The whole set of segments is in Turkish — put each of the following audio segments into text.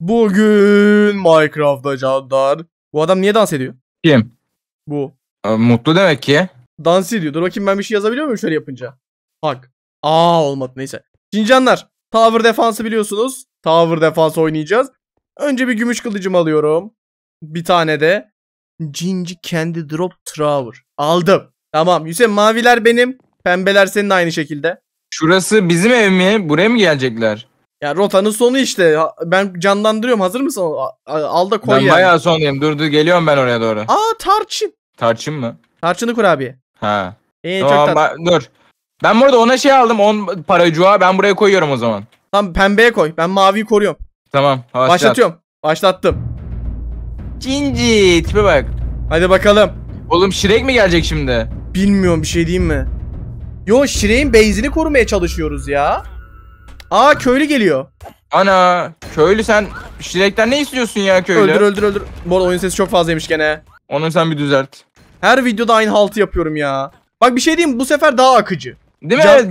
Bugün Minecraft'ta canlar. Bu adam niye dans ediyor? Kim? Bu. Ee, Mutlu demek ki. Dans ediyor. Dur bakayım ben bir şey yazabiliyor muyum şöyle yapınca? Bak. Aa olmadı neyse. Cincanlar. Tower defansı biliyorsunuz. Tower defansı oynayacağız. Önce bir gümüş kılıcım alıyorum. Bir tane de. Cinci kendi drop tower. Aldım. Tamam. Hüseyin maviler benim. Pembeler senin aynı şekilde. Şurası bizim ev mi? Buraya mı gelecekler? Ya rotanın sonu işte. Ben canlandırıyorum. Hazır mısın? Al da koy Ben yani. bayağı sondayım. Dur dur geliyorum ben oraya doğru. Aa tarçın. Tarçın mı? Tarçını kur kurabiye. Ha. Ee, tamam, çok tat... dur. Ben burada ona şey aldım 10 paracuğa. Ben buraya koyuyorum o zaman. Tamam pembeye koy. Ben maviyi koruyorum. Tamam. Başlat. Başlatıyorum. Başlattım. Cinci tipe bak. Hadi bakalım. Oğlum Şirek mi gelecek şimdi? Bilmiyorum bir şey diyeyim mi? Yo Şirek'in base'ini korumaya çalışıyoruz ya. Aa köylü geliyor. Ana köylü sen Şirek'ten ne istiyorsun ya köylü? Öldür öldür öldür. Bu arada oyun sesi çok fazlaymış gene. Onu sen bir düzelt. Her videoda aynı haltı yapıyorum ya. Bak bir şey diyeyim bu sefer daha akıcı. Değil mi? Can... Evet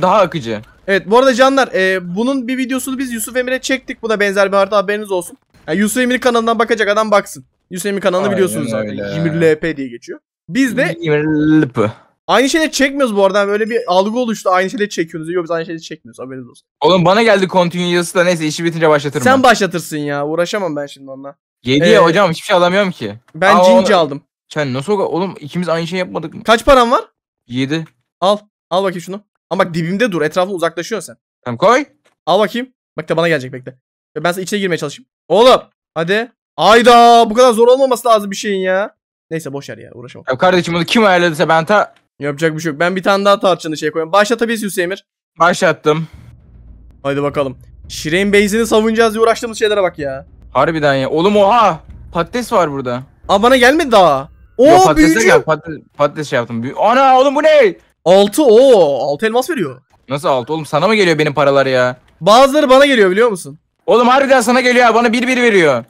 daha akıcı. Evet bu arada canlar e, bunun bir videosunu biz Yusuf Emir'e çektik. Bu da benzer bir harita haberiniz olsun. Yani Yusuf Emir kanalından bakacak adam baksın. Yusuf Emir kanalını Aynen biliyorsunuz zaten. Yani. LP diye geçiyor. Biz de 20 LP. Aynı şeyleri çekmiyoruz bu arada. Böyle bir algı oluştu. Aynı şeyleri çekiyoruz Yok biz aynı şeyleri çekmiyoruz. Haberiniz olsun. Oğlum bana geldi continuous'u da neyse işi bitince başlatırım. Sen ben. başlatırsın ya. Uğraşamam ben şimdi onunla. 7 Ee, ya hocam hiçbir şey alamıyorum ki. Ben cinci aldım. Sen nasıl o- oğlum ikimiz aynı şey yapmadık mı? Kaç paran var? 7. Al. Al bakayım şunu. Ama bak dibimde dur. etrafı uzaklaşıyorsun sen. Tamam koy. Al bakayım. Bak da bana gelecek bekle. Ben sana içine girmeye çalışayım. Oğlum. Hadi. Ayda bu kadar zor olmaması lazım bir şeyin ya. Neyse boş ver ya uğraşamam. Ya kardeşim bunu kim ayarladıysa ben ta Yapacak bir şey yok. Ben bir tane daha tarçını şey koyayım. Başlatabiliriz Hüseyin Emir. Başlattım. Haydi bakalım. Şirin Beyzini savunacağız diye uğraştığımız şeylere bak ya. Harbiden ya. Oğlum oha. Patates var burada. Aa bana gelmedi daha. Oo Yo, patatese büyücü. Gel, patates, patates şey yaptım. Ana oğlum bu ne? Altı o. Altı elmas veriyor. Nasıl altı oğlum? Sana mı geliyor benim paralar ya? Bazıları bana geliyor biliyor musun? Oğlum harbiden sana geliyor. ya. Bana bir bir veriyor.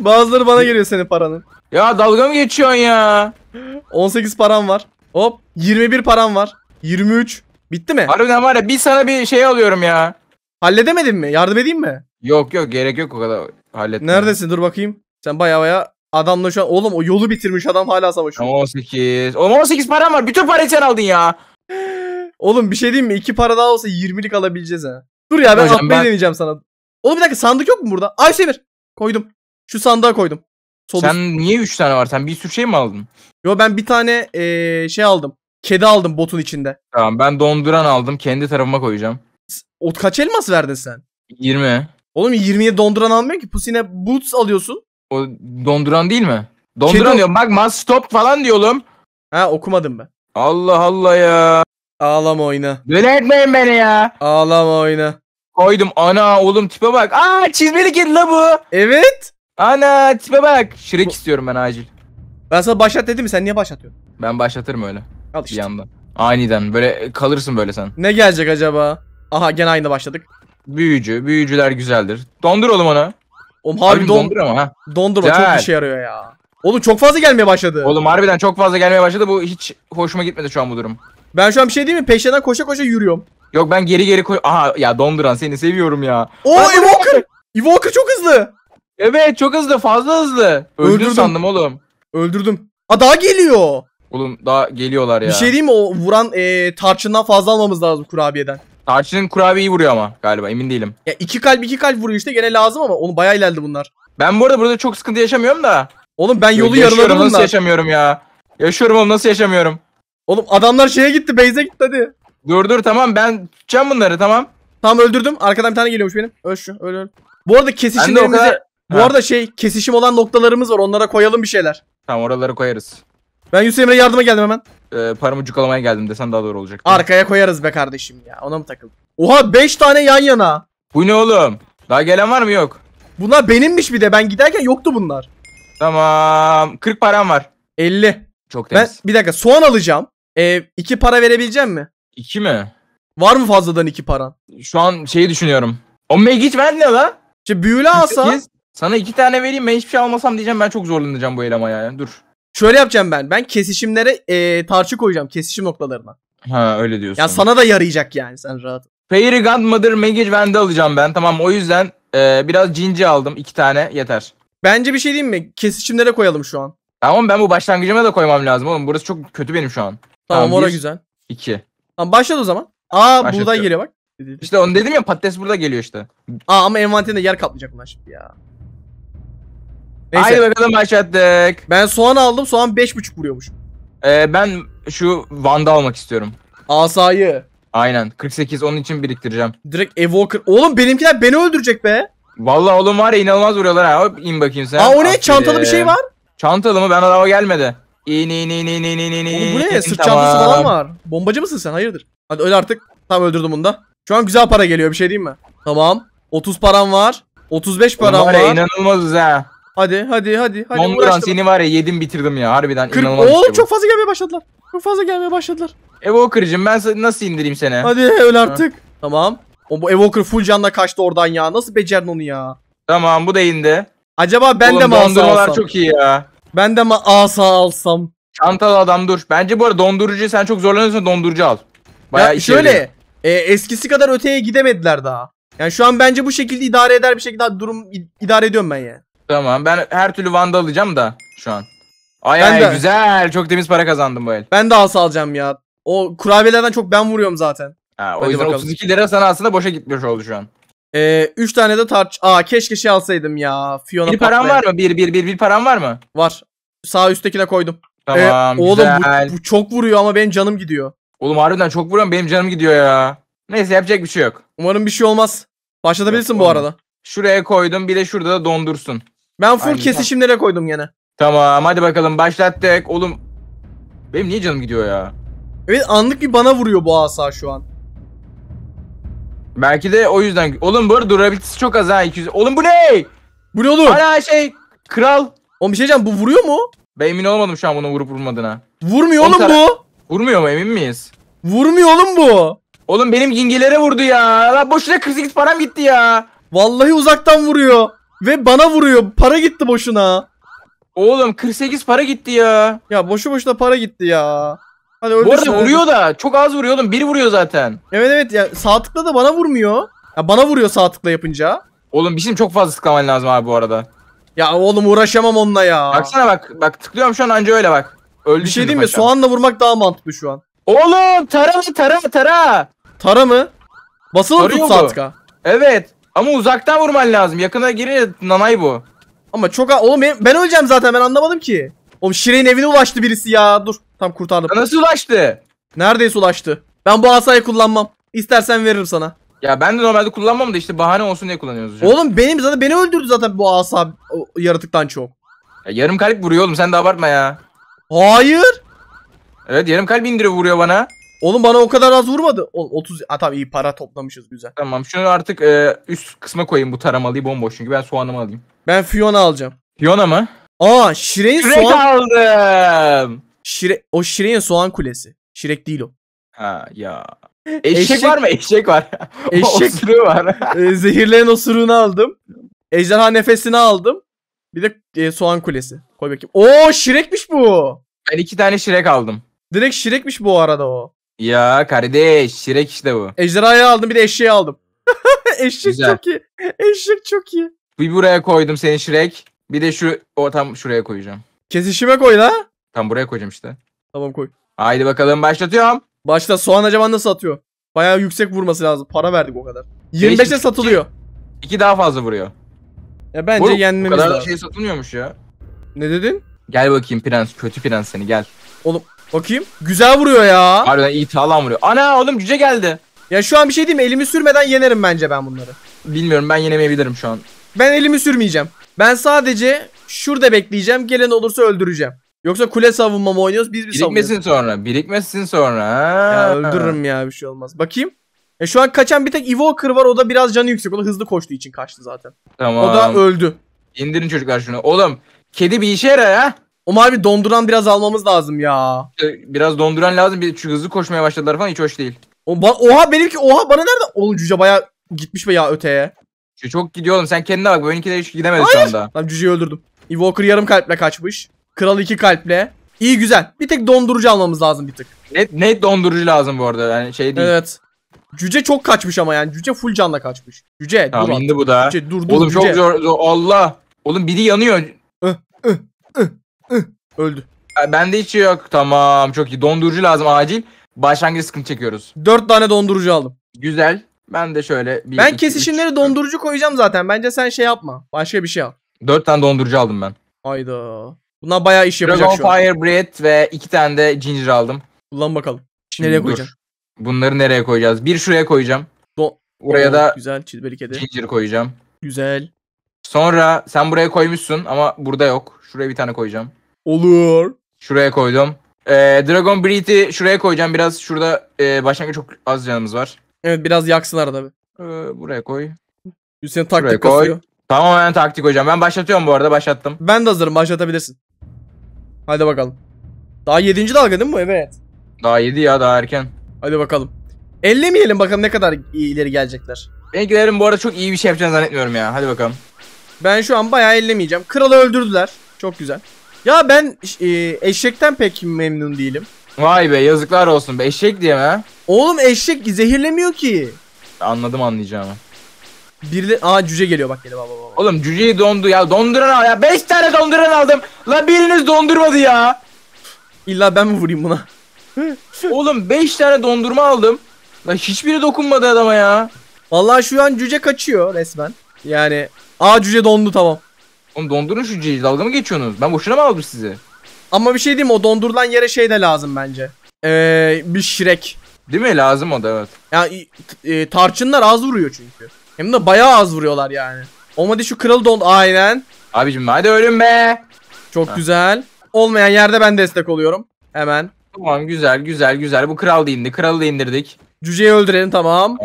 Bazıları bana geliyor senin paranın. Ya dalga mı geçiyorsun ya? 18 param var. Hop 21 param var. 23. Bitti mi? Harun var ya bir sana bir şey alıyorum ya. Halledemedin mi? Yardım edeyim mi? Yok yok gerek yok o kadar hallettim. Neredesin dur bakayım. Sen baya baya adamla şu an oğlum o yolu bitirmiş adam hala savaşıyor. 18. Oğlum 18 param var. Bütün parayı sen aldın ya. Oğlum bir şey diyeyim mi? İki para daha olsa 20'lik alabileceğiz ha. Dur ya ben Hocam, atmayı ben... deneyeceğim sana. Oğlum bir dakika sandık yok mu burada? Ay Semir. Koydum. Şu sandığa koydum. Solu... Sen niye 3 tane var? Sen bir sürü şey mi aldın? Yo ben bir tane ee, şey aldım. Kedi aldım botun içinde. Tamam ben donduran aldım. Kendi tarafıma koyacağım. O kaç elmas verdin sen? 20. Oğlum 20'ye donduran almıyor ki. Pusine boots alıyorsun. O donduran değil mi? Donduran Kedi... diyorum. Bak must stop falan diyor oğlum. Ha okumadım ben. Allah Allah ya. Ağlama oyna. Delirtmeyin beni ya. Ağlama oyna. Koydum ana oğlum tipe bak. Aa çizmeli kedi la bu. Evet. Ana tipe bak. Şirek istiyorum ben acil. Ben sana başlat dedim mi? Sen niye başlatıyorsun? Ben başlatırım öyle. Al işte. Bir yandan. Aniden böyle kalırsın böyle sen. Ne gelecek acaba? Aha gene aynı başladık. Büyücü. Büyücüler güzeldir. Dondur oğlum onu. Oğlum harbi don dondur ama ha. Dondurma Güzel. çok işe yarıyor ya. Oğlum çok fazla gelmeye başladı. Oğlum harbiden çok fazla gelmeye başladı. Bu hiç hoşuma gitmedi şu an bu durum. Ben şu an bir şey değil mi? Peşinden koşa koşa yürüyorum. Yok ben geri geri koş... Aha ya donduran seni seviyorum ya. Oo Evoker! Evoker çok hızlı. Evet çok hızlı fazla hızlı. Öldüm Öldürdüm. sandım oğlum. Öldürdüm. Aa daha geliyor. Oğlum daha geliyorlar ya. Bir şey diyeyim mi o vuran e, tarçından fazla almamız lazım kurabiyeden. Tarçının kurabiyeyi vuruyor ama galiba emin değilim. Ya iki kalp iki kalp vuruyor işte gene lazım ama onu bayağı ilerledi bunlar. Ben bu arada burada çok sıkıntı yaşamıyorum da. Oğlum ben yolu Yaşıyorum, yarıladım bunlar. nasıl yaşamıyorum ya. Yaşıyorum oğlum nasıl yaşamıyorum. Oğlum adamlar şeye gitti base'e gitti hadi. Dur dur tamam ben tutacağım bunları tamam. Tamam öldürdüm. Arkadan bir tane geliyormuş benim. Öl şu öl öl. Bu arada Ben kesişimlerimizi bu Ha. arada şey kesişim olan noktalarımız var. Onlara koyalım bir şeyler. Tamam oraları koyarız. Ben Yusuf Emre'ye yardıma geldim hemen. Ee, paramı cukalamaya geldim desen daha doğru olacak. Arkaya koyarız be kardeşim ya. Ona mı takıldın? Oha 5 tane yan yana. Bu ne oğlum? Daha gelen var mı yok? Bunlar benimmiş bir de. Ben giderken yoktu bunlar. Tamam. 40 param var. 50. Çok Ben temiz. bir dakika soğan alacağım. Ee, iki para verebileceğim mi? İki mi? Var mı fazladan iki paran? Şu an şeyi düşünüyorum. O git ver ne la? İşte büyülü asa. Sekiz. Sana iki tane vereyim ben hiçbir şey almasam diyeceğim ben çok zorlanacağım bu elemaya yani dur. Şöyle yapacağım ben. Ben kesişimlere e, tarçı koyacağım kesişim noktalarına. Ha öyle diyorsun. Ya sana da yarayacak yani sen rahat. Fairy Godmother Magic Wand'ı alacağım ben. Tamam o yüzden e, biraz cinci aldım. iki tane yeter. Bence bir şey diyeyim mi? Kesişimlere koyalım şu an. Tamam ben bu başlangıcıma da koymam lazım oğlum. Burası çok kötü benim şu an. Tamam, tamam ora güzel. İki. Tamam başladı o zaman. Aa Başlatıyorum. buradan geliyor bak. İşte onu dedim ya patates burada geliyor işte. Aa ama envanterinde yer kaplayacak bunlar şimdi ya. Neyse. Haydi bakalım başlattık. Ben soğan aldım. Soğan 5.5 vuruyormuş. Ee, ben şu Van'da almak istiyorum. Asayı. Aynen. 48 onun için biriktireceğim. Direkt Evoker. Oğlum benimkiler beni öldürecek be. Vallahi oğlum var ya inanılmaz vuruyorlar ha. Hop in bakayım sen. Aa o ne? Aferin. Çantalı bir şey var. Çantalı mı? Ben adama gelmedi. İn in in in in in in. Oğlum bu ne? Sırt tamam. çantası falan var. Bombacı mısın sen? Hayırdır? Hadi öyle artık. Tam öldürdüm bunu da. Şu an güzel para geliyor bir şey diyeyim mi? Tamam. 30 param var. 35 param Onlar var. Onlar inanılmazız ha. Hadi hadi hadi. hadi Monduran seni var ya yedim bitirdim ya harbiden 40... inanılmaz. Şey Oo, işte çok fazla gelmeye başladılar. Çok fazla gelmeye başladılar. Evoker'cım ben nasıl indireyim seni? Hadi öl artık. Ha. Tamam. O bu Evoker full canla kaçtı oradan ya. Nasıl becerdin onu ya? Tamam bu da indi. Acaba ben Oğlum, de mi Dondurmalar alsam? çok iyi ya. Ben de mi asa alsam? Çantalı adam dur. Bence bu arada dondurucu sen çok zorlanıyorsun, dondurucu al. Bayağı ya şöyle e, eskisi kadar öteye gidemediler daha. Yani şu an bence bu şekilde idare eder bir şekilde durum idare ediyorum ben yani. Tamam ben her türlü Van'da alacağım da şu an. Ay Ben ay de- güzel çok temiz para kazandım bu el. Ben de asa alacağım ya. O kurabiyelerden çok ben vuruyorum zaten. Ha, o yüzden bakalım. 32 lira sana aslında boşa gitmiş oldu şu an. Ee, üç tane de tarç. Aa keşke şey alsaydım ya. Fiona Bir param var mı? Bir bir bir bir param var mı? Var. Sağ üsttekine koydum. Ee, güzel. oğlum bu- bu çok vuruyor ama benim canım gidiyor. Oğlum harbiden çok vuruyorum benim canım gidiyor ya. Neyse yapacak bir şey yok. Umarım bir şey olmaz. Başlatabilirsin Yok, bu arada. Şuraya koydum bir de şurada da dondursun. Ben full Aynen. kesişimlere koydum gene. Tamam hadi bakalım başlattık. Oğlum benim niye canım gidiyor ya? Evet anlık bir bana vuruyor bu asa şu an. Belki de o yüzden. Oğlum bu arada durabilitesi çok az ha 200. Oğlum bu ne? Bu ne oğlum? Hala şey kral. Oğlum bir şey diyeceğim bu vuruyor mu? Ben emin olmadım şu an bunu vurup vurmadığına. Vurmuyor oğlum bu. Vurmuyor mu emin miyiz? Vurmuyor oğlum bu. Oğlum benim gingelere vurdu ya. La boşuna 48 param gitti ya. Vallahi uzaktan vuruyor. Ve bana vuruyor. Para gitti boşuna. Oğlum 48 para gitti ya. Ya boşu boşuna para gitti ya. Hadi öldürsün, Bu arada öldürsün. vuruyor da çok az vuruyor oğlum. Biri vuruyor zaten. Evet evet ya sağ tıkla da bana vurmuyor. Ya bana vuruyor sağ tıkla yapınca. Oğlum bizim çok fazla tıklaman lazım abi bu arada. Ya oğlum uğraşamam onunla ya. Baksana bak. Bak tıklıyorum şu an anca öyle bak. Öldü Bir şey diyeyim mi? Paşam. Soğanla vurmak daha mantıklı şu an. Oğlum tara mı tara tara. Tara mı? Basılı tut sağ tıka? Evet. Ama uzaktan vurman lazım. Yakına girince nanay bu. Ama çok oğlum benim, ben öleceğim zaten ben anlamadım ki. Oğlum Şire'nin evine ulaştı birisi ya. Dur tam kurtardım. Sana nasıl ulaştı? Neredeyse ulaştı. Ben bu asayı kullanmam. İstersen veririm sana. Ya ben de normalde kullanmam da işte bahane olsun diye kullanıyoruz hocam. Oğlum benim zaten beni öldürdü zaten bu asa o, yaratıktan çok. Ya yarım kalp vuruyor oğlum sen de abartma ya. Hayır. Evet yarım kalp indiriyor vuruyor bana. Oğlum bana o kadar az vurmadı. Oğlum 30 ha, tamam iyi para toplamışız güzel. Tamam şunu artık e, üst kısma koyayım bu taramalıyı bomboş çünkü ben soğanımı alayım. Ben Fiona alacağım. Fiona mı? Aa Şirek'in Şirek soğan... aldım. Şirek, o Şirek'in soğan kulesi. Şirek değil o. Ha ya. Eşek, Eşek var mı? Eşek var. Eşek osuruğu var. Zehirlerin zehirleyen osuruğunu aldım. Ejderha nefesini aldım. Bir de e, soğan kulesi. Koy bakayım. Oo Şirek'miş bu. Ben iki tane Şirek aldım. Direkt Şirek'miş bu arada o. Ya kardeş şirek işte bu. Ejderhayı aldım bir de eşeği aldım. Eşek Güzel. çok iyi. Eşek çok iyi. Bir buraya koydum senin şirek. Bir de şu o tam şuraya koyacağım. Kesişime koy la. Tam buraya koyacağım işte. Tamam koy. Haydi bakalım başlatıyorum. Başta soğan acaba nasıl atıyor? Bayağı yüksek vurması lazım. Para verdik o kadar. 25'e şey. satılıyor. İki daha fazla vuruyor. Ya bence Oğlum, yenmemiz lazım. O kadar da şey satılmıyormuş ya. Ne dedin? Gel bakayım prens. Kötü prens seni gel. Oğlum Bakayım. Güzel vuruyor ya. Harbiden iyi sağlam vuruyor. Ana oğlum cüce geldi. Ya şu an bir şey diyeyim mi? Elimi sürmeden yenerim bence ben bunları. Bilmiyorum ben yenemeyebilirim şu an. Ben elimi sürmeyeceğim. Ben sadece şurada bekleyeceğim. Gelen olursa öldüreceğim. Yoksa kule savunma oynuyoruz biz bir savunuyoruz. Birikmesin sonra. Birikmesin sonra. Ya öldürürüm ya bir şey olmaz. Bakayım. E şu an kaçan bir tek Evoker var. O da biraz canı yüksek. O da hızlı koştuğu için kaçtı zaten. Tamam. O da öldü. İndirin çocuklar şunu. Oğlum kedi bir işe yarar ha. Omar bir donduran biraz almamız lazım ya. Ee, biraz donduran lazım. Bir, çünkü hızlı koşmaya başladılar falan hiç hoş değil. O, oha benimki oha bana nerede? Oğlum cüce baya gitmiş be ya öteye. Cüce çok gidiyor oğlum sen kendine bak. Bu önünkiler hiç gidemedi Hayır. şu anda. Lan cüceyi öldürdüm. Evoker yarım kalple kaçmış. Kral iki kalple. İyi güzel. Bir tek dondurucu almamız lazım bir tık. Net, net dondurucu lazım bu arada. Yani şey değil. Evet. Cüce çok kaçmış ama yani. Cüce full canla kaçmış. Cüce tamam, dur. indi bu da. Cüce, dur, dur, Oğlum cüce. çok zor, zor. Allah. Oğlum biri yanıyor. Ih, öh, ih, öh. Öldü. Bende hiç yok. Tamam çok iyi. Dondurucu lazım acil. Başlangıç sıkıntı çekiyoruz. Dört tane dondurucu aldım. Güzel. Ben de şöyle. Bir, ben iki, kesişimleri dondurucu koyacağım zaten. Bence sen şey yapma. Başka bir şey al. Dört tane dondurucu aldım ben. Hayda. buna bayağı iş yapacak Dragon şu an. Fire Bread ve iki tane de ginger aldım. Kullan bakalım. Şimdi nereye koyacaksın? Bunları nereye koyacağız? Bir şuraya koyacağım. Do Oraya Oo, da güzel çizbeli kedi. Ginger koyacağım. Güzel. Sonra sen buraya koymuşsun ama burada yok. Şuraya bir tane koyacağım. Olur. Şuraya koydum. Ee, Dragon Breath'i şuraya koyacağım. Biraz şurada e, başlangıç çok az canımız var. Evet biraz yaksınlar tabi. Ee, buraya koy. Hüseyin taktik Şuraya koy. kasıyor. Tamamen taktik hocam. Ben başlatıyorum bu arada. Başlattım. Ben de hazırım. Başlatabilirsin. Hadi bakalım. Daha 7. dalga değil mi bu? Evet. Daha 7 ya daha erken. Hadi bakalım. Ellemeyelim bakalım ne kadar ileri gelecekler. Benimkilerin bu arada çok iyi bir şey yapacağını zannetmiyorum ya. Hadi bakalım. Ben şu an bayağı ellemeyeceğim. Kralı öldürdüler. Çok güzel. Ya ben e, eşekten pek memnun değilim. Vay be yazıklar olsun be eşek diye mi? Oğlum eşek zehirlemiyor ki. Anladım anlayacağımı. Bir de aa cüce geliyor bak geliyor baba baba. Oğlum cüceyi dondu ya donduran al ya 5 tane donduran aldım. La biriniz dondurmadı ya. İlla ben mi vurayım buna? Oğlum 5 tane dondurma aldım. La hiçbiri dokunmadı adama ya. Vallahi şu an cüce kaçıyor resmen. Yani aa cüce dondu tamam. Oğlum dondurun şu cici dalga mı geçiyorsunuz? Ben boşuna mı aldım sizi? Ama bir şey diyeyim o dondurulan yere şey de lazım bence. Ee, bir şirek. Değil mi? Lazım o da evet. Ya e, tarçınlar az vuruyor çünkü. Hem de bayağı az vuruyorlar yani. Olmadı şu kral don aynen. Abicim hadi ölüm be. Çok ha. güzel. Olmayan yerde ben destek oluyorum. Hemen. Tamam güzel güzel güzel. Bu kral da indi. Kralı da indirdik. Cüceyi öldürelim tamam.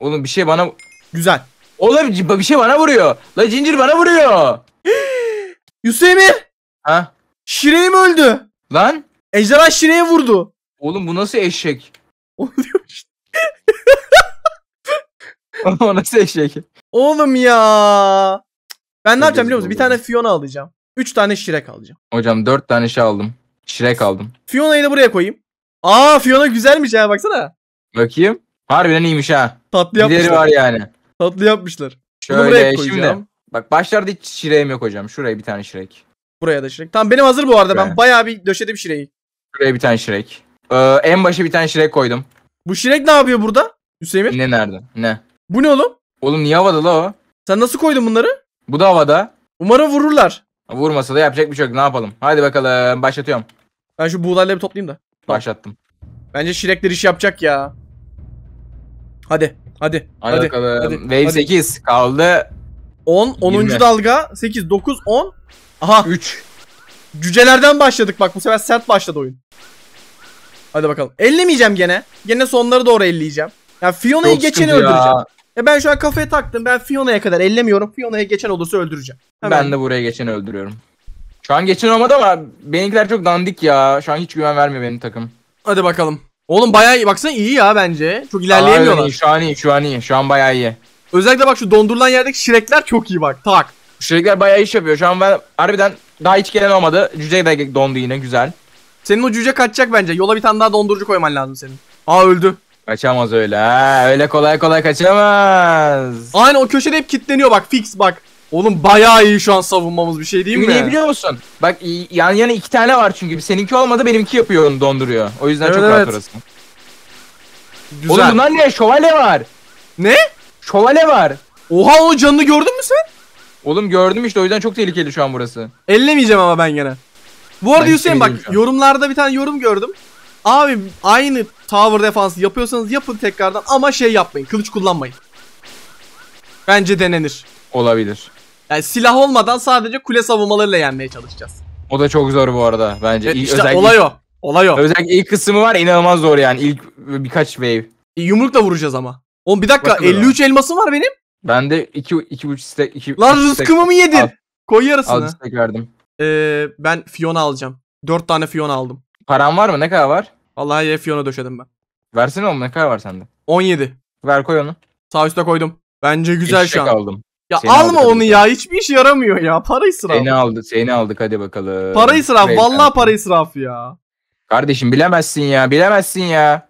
oğlum bir şey bana... Güzel. Oğlum bir şey bana vuruyor. La zincir bana vuruyor. Hüseyin Ha? Şire'yi öldü? Lan? Ejderha Şire'ye vurdu. Oğlum bu nasıl eşek? Onu diyorum o nasıl eşek? Oğlum ya. Ben ne yapacağım biliyor musun? Bir tane Fiona alacağım. Üç tane Şirek alacağım. Hocam dört tane şey aldım. Şirek aldım. Fiona'yı da buraya koyayım. Aa Fiona güzelmiş ya baksana. Bakayım. Harbiden iyiymiş ha. Tatlı Gideri yapmışlar. var yani. Tatlı yapmışlar. Bunu buraya Şöyle şimdi Bak başlarda hiç şireğim yok hocam. Şuraya bir tane şirek. Buraya da şirek. Tamam benim hazır bu arada. Şuraya. Ben bayağı bir döşedim şireyi. Şuraya bir tane şirek. Ee, en başa bir tane şirek koydum. Bu şirek ne yapıyor burada? Hüseyin? Ne nerede? Ne? Bu ne oğlum? Oğlum niye havada la o? Sen nasıl koydun bunları? Bu da havada. Umarım vururlar. Vurmasa da yapacak bir şey yok. Ne yapalım? Hadi bakalım. Başlatıyorum. Ben şu buğdayları bir toplayayım da. Başlattım. Bence şirekler iş yapacak ya. Hadi. Hadi. Hadi, hadi bakalım. Hadi, Wave hadi. 8 kaldı. 10, 10. 20. dalga, 8, 9, 10. Aha. 3. Cücelerden başladık bak bu sefer sert başladı oyun. Hadi bakalım. Ellemeyeceğim gene. Gene sonları doğru elleyeceğim. Ya Fiona'yı geçen öldüreceğim. Ya ben şu an kafaya taktım. Ben Fiona'ya kadar ellemiyorum. Fiona'ya geçen olursa öldüreceğim. Hemen. Ben de buraya geçen öldürüyorum. Şu an geçen olmadı ama benimkiler çok dandik ya. Şu an hiç güven vermiyor benim takım. Hadi bakalım. Oğlum bayağı iyi. Baksana iyi ya bence. Çok ilerleyemiyorlar. Aa, iyi, şu an iyi, şu an iyi. Şu an bayağı iyi. Özellikle bak şu dondurulan yerdeki şirekler çok iyi bak. Tak. Şirekler bayağı iş yapıyor. Şu an ben harbiden daha hiç gelen olmadı. Cüce de dondu yine güzel. Senin o cüce kaçacak bence. Yola bir tane daha dondurucu koyman lazım senin. Aa öldü. Kaçamaz öyle. Ha, öyle kolay kolay kaçamaz. Aynen o köşede hep kilitleniyor bak fix bak. Oğlum bayağı iyi şu an savunmamız bir şey değil mi? Niye biliyor musun? Bak yan yana iki tane var çünkü. Seninki olmadı benimki yapıyor onu donduruyor. O yüzden evet, çok evet. orası. Güzel. Oğlum bunlar ne? Şövalye var. Ne? Şövalye var. Oha o canını gördün mü sen? Oğlum gördüm işte o yüzden çok tehlikeli şu an burası. Ellemeyeceğim ama ben gene. Bu arada Hüseyin bak yorumlarda bir tane yorum gördüm. Abi aynı tower defansı yapıyorsanız yapın tekrardan ama şey yapmayın. Kılıç kullanmayın. Bence denenir. Olabilir. Yani silah olmadan sadece kule savunmalarıyla yenmeye çalışacağız. O da çok zor bu arada bence. Evet, ilk, işte özellikle, olay o. Olay o. Özellikle ilk kısmı var inanılmaz zor yani. ilk birkaç wave. E, yumrukla vuracağız ama. Oğlum bir dakika Bakın 53 ona. elmasım var benim. Ben de 2 iki, 2,5 stack. Iki, Lan üç rızkımı mı yedin? Al, Koy yarısını. Al stack verdim. Ee, ben Fiona alacağım. 4 tane Fiona aldım. Paran var mı? Ne kadar var? Vallahi ya Fiona döşedim ben. Versene oğlum ne kadar var sende? 17. Ver koy onu. Sağ üstte koydum. Bence güzel Eşek şu an. aldım. Ya seni alma onu ya. ya. Hiçbir iş yaramıyor ya. Para israfı. Seni aldı. Seni aldık hadi bakalım. Para israfı. Vallahi para israfı ya. Kardeşim bilemezsin ya. Bilemezsin ya.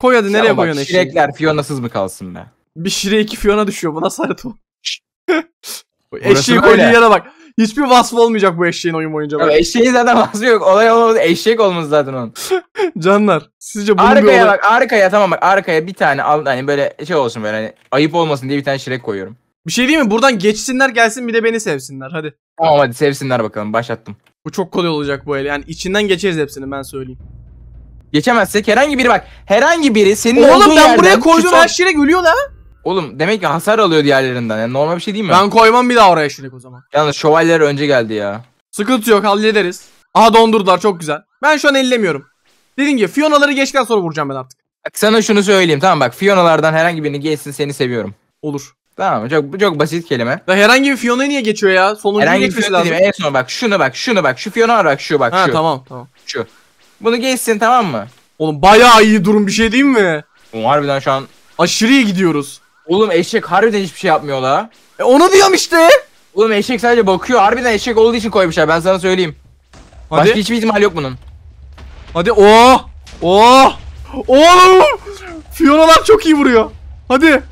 Koy hadi nereye Ama koyuyorsun bak, eşeği? Şirekler Fiona'sız mı kalsın be? Bir Şire iki Fiona düşüyor bu nasıl harita Eşeği koyduğu yere bak. Hiçbir vasfı olmayacak bu eşeğin oyun boyunca. Bak. Eşeğin zaten vasfı yok. Olay olmaz. Eşek olmaz zaten onun. Canlar. Sizce bunun arkaya bir olay... bak arkaya tamam bak arkaya bir tane al hani böyle şey olsun böyle hani ayıp olmasın diye bir tane şirek koyuyorum. Bir şey değil mi? Buradan geçsinler gelsin bir de beni sevsinler hadi. Tamam hadi sevsinler bakalım başlattım. Bu çok kolay olacak bu el. Yani içinden geçeriz hepsini ben söyleyeyim. Geçemezsek herhangi biri bak. Herhangi biri senin Oğlum olduğun ben buraya yerden koyduğum her şeye gülüyor da. Oğlum demek ki hasar alıyor diğerlerinden. Yani normal bir şey değil mi? Ben koymam bir daha oraya şirek o zaman. Yalnız şövalyeler önce geldi ya. Sıkıntı yok hallederiz. Aha dondurdular çok güzel. Ben şu an ellemiyorum. Dediğim gibi Fionaları geçten sonra vuracağım ben artık. Bak sana şunu söyleyeyim tamam bak Fionalardan herhangi birini geçsin seni seviyorum. Olur. Tamam Çok, çok basit kelime. Ya herhangi bir Fiona niye geçiyor ya? Sonuncu Herhangi bir Fiona lazım. en son bak şunu bak şunu bak şu Fiona bak şu bak ha şu. tamam tamam. Şu. Bunu geçsin tamam mı? Oğlum bayağı iyi durum bir şey değil mi? Oğlum harbiden şu an... Aşırı iyi gidiyoruz. Oğlum eşek harbiden hiçbir şey yapmıyor la. E onu diyorum işte. Oğlum eşek sadece bakıyor. Harbiden eşek olduğu için koymuşlar ben sana söyleyeyim. Hadi. Başka hiçbir ihtimal yok bunun. Hadi o. Oh! O. Oh! Oğlum. Fionalar çok iyi vuruyor. Hadi.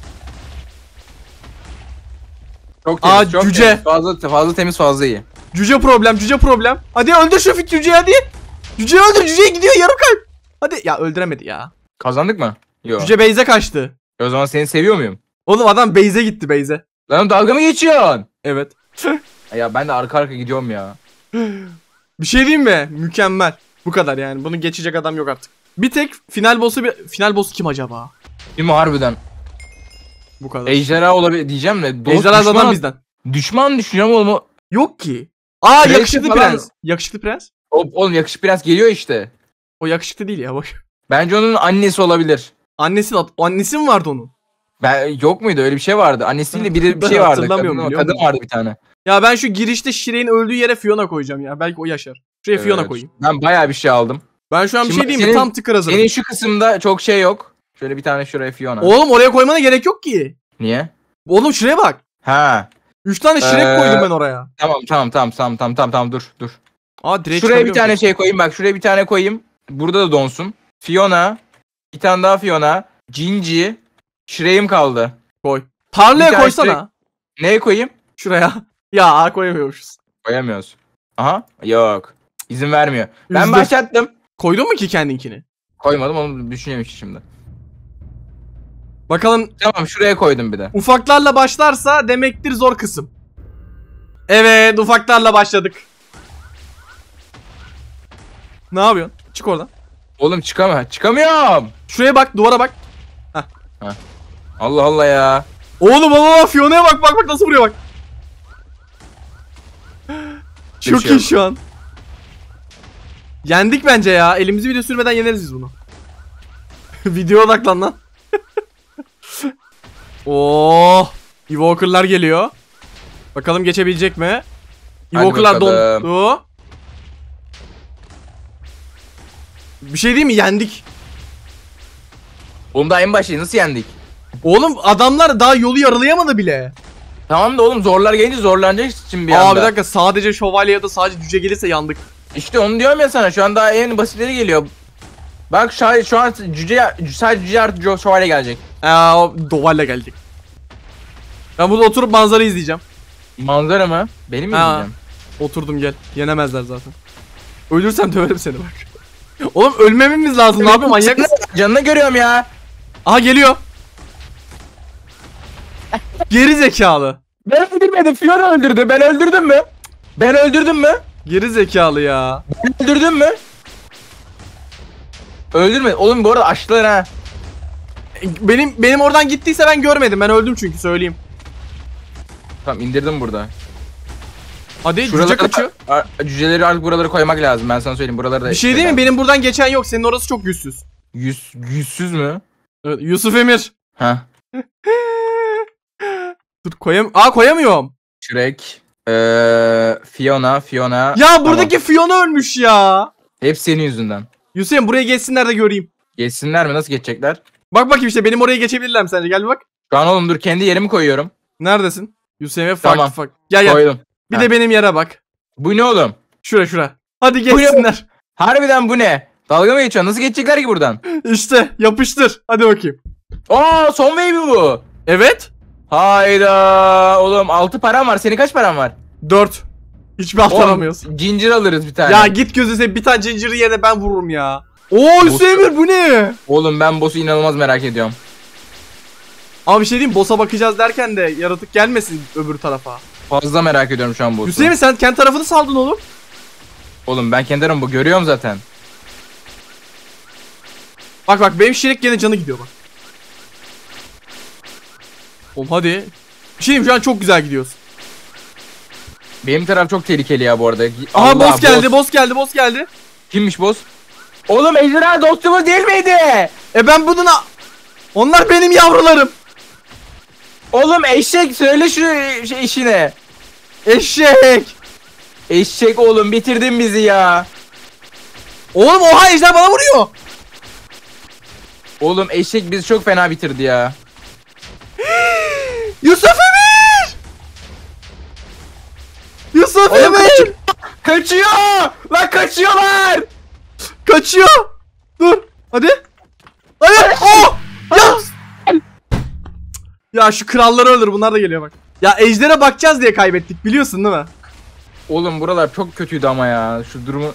Çok temiz, Aa, çok cüce. Temiz. Fazla, fazla temiz fazla iyi. Cüce problem cüce problem. Hadi öldür şu fit cüceyi hadi. Cüce öldür. Cüce gidiyor yarım kalp. Hadi ya öldüremedi ya. Kazandık mı? Yok. Cüce Beyze kaçtı. E, o zaman seni seviyor muyum? Oğlum adam Beyze gitti Beyze. Lan dalga mı geçiyorsun? Evet. ya ben de arka arka gidiyorum ya. bir şey diyeyim mi? Mükemmel. Bu kadar yani. Bunu geçecek adam yok artık. Bir tek final boss'u bir final boss kim acaba? Kim harbiden? Bu kadar. Ejderha olabilir diyeceğim de. Dost, Ejderha düşman, bizden. Düşman düşüneceğim oğlum. Yok ki. Aa prens yakışıklı falan. prens. Yakışıklı prens. O, oğlum yakışık biraz geliyor işte. O yakışıklı değil ya bak. Bence onun annesi olabilir. Annesi de annesi mi vardı onun? Ben, yok muydu öyle bir şey vardı. Annesiyle biri bir Ben şey vardı. hatırlamıyorum, Kadın, kadın vardı bir tane. Ya ben şu girişte Şire'in öldüğü yere Fiona koyacağım ya. Belki o yaşar. Şuraya Fiona koyayım. Ben bayağı bir şey aldım. Ben şu an bir şey diyeyim mi? Tam tıkır hazırım. Senin şu kısımda çok şey yok. Şöyle bir tane şuraya Fiona. Oğlum oraya koymana gerek yok ki. Niye? Oğlum şuraya bak. Ha. Üç tane Şire Ee, koydum ben oraya. tamam tamam tamam tamam tamam tamam dur dur. Aa direkt Şuraya bir tane şey koyayım bak. Şuraya bir tane koyayım. Burada da donsun. Fiona. Bir tane daha Fiona. Cinci. Şireyim kaldı. Koy. Tarlaya koysana. Şirek... Neye koyayım? Şuraya. Ya koyamıyormuşuz. Koyamıyoruz. Aha. Yok. İzin vermiyor. Üzde. Ben başlattım. Koydun mu ki kendinkini? Koymadım onu düşünüyorum şimdi. Bakalım. Tamam şuraya koydum bir de. Ufaklarla başlarsa demektir zor kısım. Evet ufaklarla başladık. Ne yapıyorsun? Çık oradan. Oğlum çıkamıyorum. Çıkamıyorum. Şuraya bak duvara bak. Heh. Heh. Allah Allah ya. Oğlum Allah Fiona'ya bak bak bak nasıl vuruyor bak. Bir Çok şey iyi şu an. Yendik bence ya. Elimizi video sürmeden yeneriz biz bunu. Video odaklan lan. Oo, oh, Evoker'lar geliyor. Bakalım geçebilecek mi? Evoker'lar bakalım. dondu. Bir şey değil mi? Yendik. Oğlum daha en başı nasıl yendik? Oğlum adamlar daha yolu yaralayamadı bile. Tamam da oğlum zorlar gelince zorlanacak için bir Aa, anda. Aa bir dakika sadece şövalye ya da sadece cüce gelirse yandık. İşte onu diyorum ya sana şu an daha en basitleri geliyor. Bak şu an, şu an cüce, sadece cüce artı şövalye gelecek. Aa dovalle gelecek. Ben burada oturup manzara izleyeceğim. Manzara mı? Benim mi izleyeceğim? Oturdum gel. Yenemezler zaten. Ölürsem döverim seni bak. Oğlum ölmememiz lazım. Ne yapayım manyak mısın? Canını görüyorum ya. Aha geliyor. Geri zekalı. Ben öldürmedim. Fiona öldürdü. Ben öldürdüm mü? Ben öldürdüm mü? Geri zekalı ya. Ben öldürdüm mü? Öldürme. Oğlum bu arada açtılar ha. Benim benim oradan gittiyse ben görmedim. Ben öldüm çünkü söyleyeyim. Tamam indirdim burada. Hadi Şuralara, cüce kaçıyor. Cüceleri artık buraları koymak lazım ben sana söyleyeyim. Buraları da... Bir şey değil mi? Benim buradan geçen yok. Senin orası çok yüzsüz. Yüz, yüzsüz mü? Evet, Yusuf Emir. Ha. Dur koyam... Aa koyamıyorum. Shrek. Ee, Fiona, Fiona. Ya buradaki tamam. Fiona ölmüş ya. Hep senin yüzünden. Hüseyin buraya geçsinler de göreyim. Geçsinler mi? Nasıl geçecekler? Bak bakayım işte benim oraya geçebilirler mi sence? Gel bir bak. Şu an oğlum dur kendi yerimi koyuyorum. Neredesin? Yusuf'e farklı tamam. farklı. Gel gel. Koydum. Bir Ha. de benim yere bak. Bu ne oğlum? Şura şura. Hadi Buyurun. geçsinler. Harbiden bu ne? Dalga mı geçiyor? Nasıl geçecekler ki buradan? İşte yapıştır. Hadi bakayım. Aa son wave mi bu. Evet. Hayda oğlum 6 param var. Senin kaç param var? 4. Hiçbir alt alamıyoruz. Oğlum, alırız bir tane. Ya git gözü seveyim. Bir tane zinciri yerine ben vururum ya. Oo Hüseyin bu ne? Oğlum ben boss'u inanılmaz merak ediyorum. Abi bir şey diyeyim boss'a bakacağız derken de yaratık gelmesin öbür tarafa. Fazla merak ediyorum şu an bu. Hüseyin sen kendi tarafını saldın oğlum. Oğlum ben kendi bu. görüyorum zaten. Bak bak benim şirek gene canı gidiyor bak. Oğlum hadi. şeyim şey şu an çok güzel gidiyoruz. Benim taraf çok tehlikeli ya bu arada. Aha Allah, boss geldi, boss. boss geldi, boss geldi. Kimmiş boss? Oğlum ejderha dostumuz değil miydi? E ben bunun... Onlar benim yavrularım. Oğlum eşek söyle şu işine. Eşek. Eşek oğlum bitirdin bizi ya. Oğlum oha ejder bana vuruyor. Oğlum eşek bizi çok fena bitirdi ya. Yusuf Emir! Yusuf Oğlum, Emir! Kaç kaçıyor! Lan kaçıyorlar! Kaçıyor! Dur! Hadi! Hadi! Oh! Ya şu kralları ölür, bunlar da geliyor bak. Ya ejdere bakacağız diye kaybettik biliyorsun değil mi? Oğlum buralar çok kötüydü ama ya şu durumu.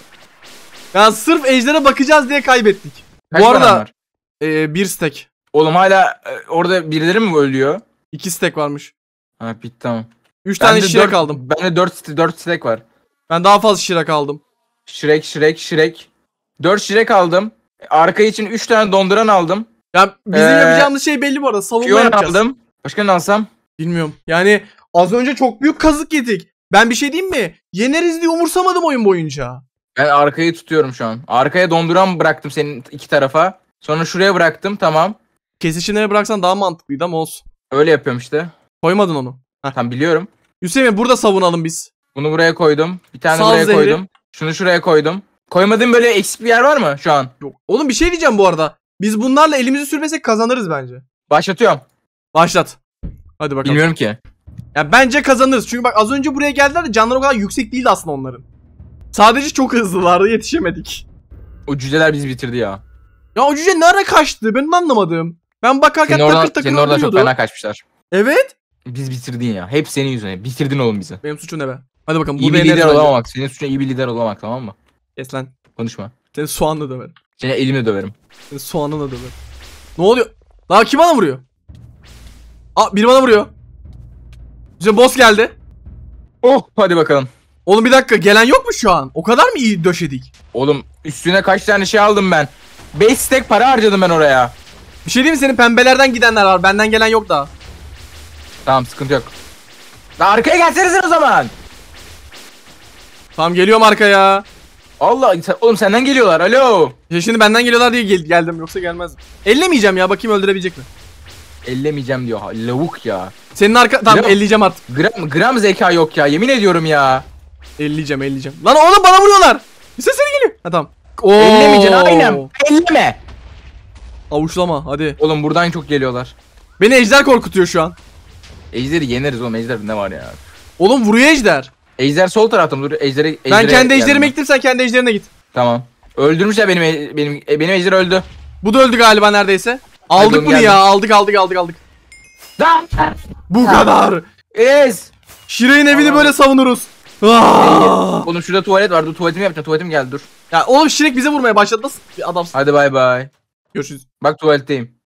Ya sırf ejdere bakacağız diye kaybettik. Kaç Bu arada e, bir stack. Oğlum hala e, orada birileri mi ölüyor? İki stack varmış. Ha bitti tamam. Üç ben tane şirek dört, aldım. Bende dört, dört stack var. Ben daha fazla şirek aldım. Şirek şirek şirek. Dört şirek aldım. Arka için üç tane donduran aldım. Ya bizim ee, yapacağımız şey belli bu arada. Savunma yapacağız. aldım. Başka ne alsam? Bilmiyorum. Yani az önce çok büyük kazık yedik. Ben bir şey diyeyim mi? Yeneriz diye umursamadım oyun boyunca. Ben arkayı tutuyorum şu an. Arkaya donduran bıraktım senin iki tarafa. Sonra şuraya bıraktım tamam. Kesişinlere bıraksan daha mantıklıydı ama olsun. Öyle yapıyorum işte. Koymadın onu. Heh. Tam biliyorum. Hüseyin burada savunalım biz. Bunu buraya koydum. Bir tane Sal buraya zehri. koydum. Şunu şuraya koydum. Koymadığım böyle eksik bir yer var mı şu an? Yok. Oğlum bir şey diyeceğim bu arada. Biz bunlarla elimizi sürmesek kazanırız bence. Başlatıyorum. Başlat. Hadi bakalım. Bilmiyorum ki. Ya bence kazanırız. Çünkü bak az önce buraya geldiler de canları o kadar yüksek değildi aslında onların. Sadece çok hızlılardı yetişemedik. O cüceler bizi bitirdi ya. Ya o cüce nereye kaçtı? Benim anlamadım. Ben bakarken senin takır takır Senin oradan çok fena kaçmışlar. Evet. Biz bitirdin ya. Hep senin yüzüne. Bitirdin oğlum bizi. Benim suçum ne be? Hadi bakalım. İyi bir lider olamamak. Senin suçun iyi bir lider olamamak tamam mı? Kes lan. Konuşma. Seni soğanla döverim. Seni elimle döverim. Seni soğanla döverim. Ne oluyor? Daha kim bana vuruyor? Aa biri bana vuruyor. Bizim boss geldi. Oh hadi bakalım. Oğlum bir dakika gelen yok mu şu an? O kadar mı iyi döşedik? Oğlum üstüne kaç tane şey aldım ben. 5 stack para harcadım ben oraya. Bir şey diyeyim mi senin pembelerden gidenler var. Benden gelen yok daha. Tamam sıkıntı yok. Lan arkaya gelsenize o zaman. Tamam geliyorum arkaya. Allah sen, oğlum senden geliyorlar. Alo. Ya şimdi benden geliyorlar diye gel, geldim yoksa gelmezdim. Ellemeyeceğim ya bakayım öldürebilecek mi? ellemeyeceğim diyor. Lavuk ya. Senin arka... Tamam Gram- elleyeceğim artık. Gram, gram zeka yok ya yemin ediyorum ya. Elleyeceğim elleyeceğim. Lan oğlum bana vuruyorlar. Bir seni geliyor. Ha tamam. Oo. Ellemeyeceksin aynen. Elleme. Avuçlama hadi. Oğlum buradan çok geliyorlar. Beni ejder korkutuyor şu an. Ejder'i yeneriz oğlum ejder ne var ya. Oğlum vuruyor ejder. Ejder sol tarafta Dur ejdere, ejdere Ben kendi ejderime gittim sen kendi ejderine git. Tamam. Öldürmüşler benim benim e, benim ejder öldü. Bu da öldü galiba neredeyse. Aldık bunu ya aldık aldık aldık aldık. Bu kadar. Ez. Şire'nin evini böyle savunuruz. Aa! Ah. Oğlum şurada tuvalet var. Dur tuvaletimi yapacağım. Tuvaletim geldi dur. Ya oğlum Şirek bize vurmaya başladı. Nasıl bir adamsın? Hadi bay bay. Görüşürüz. Bak tuvaletteyim.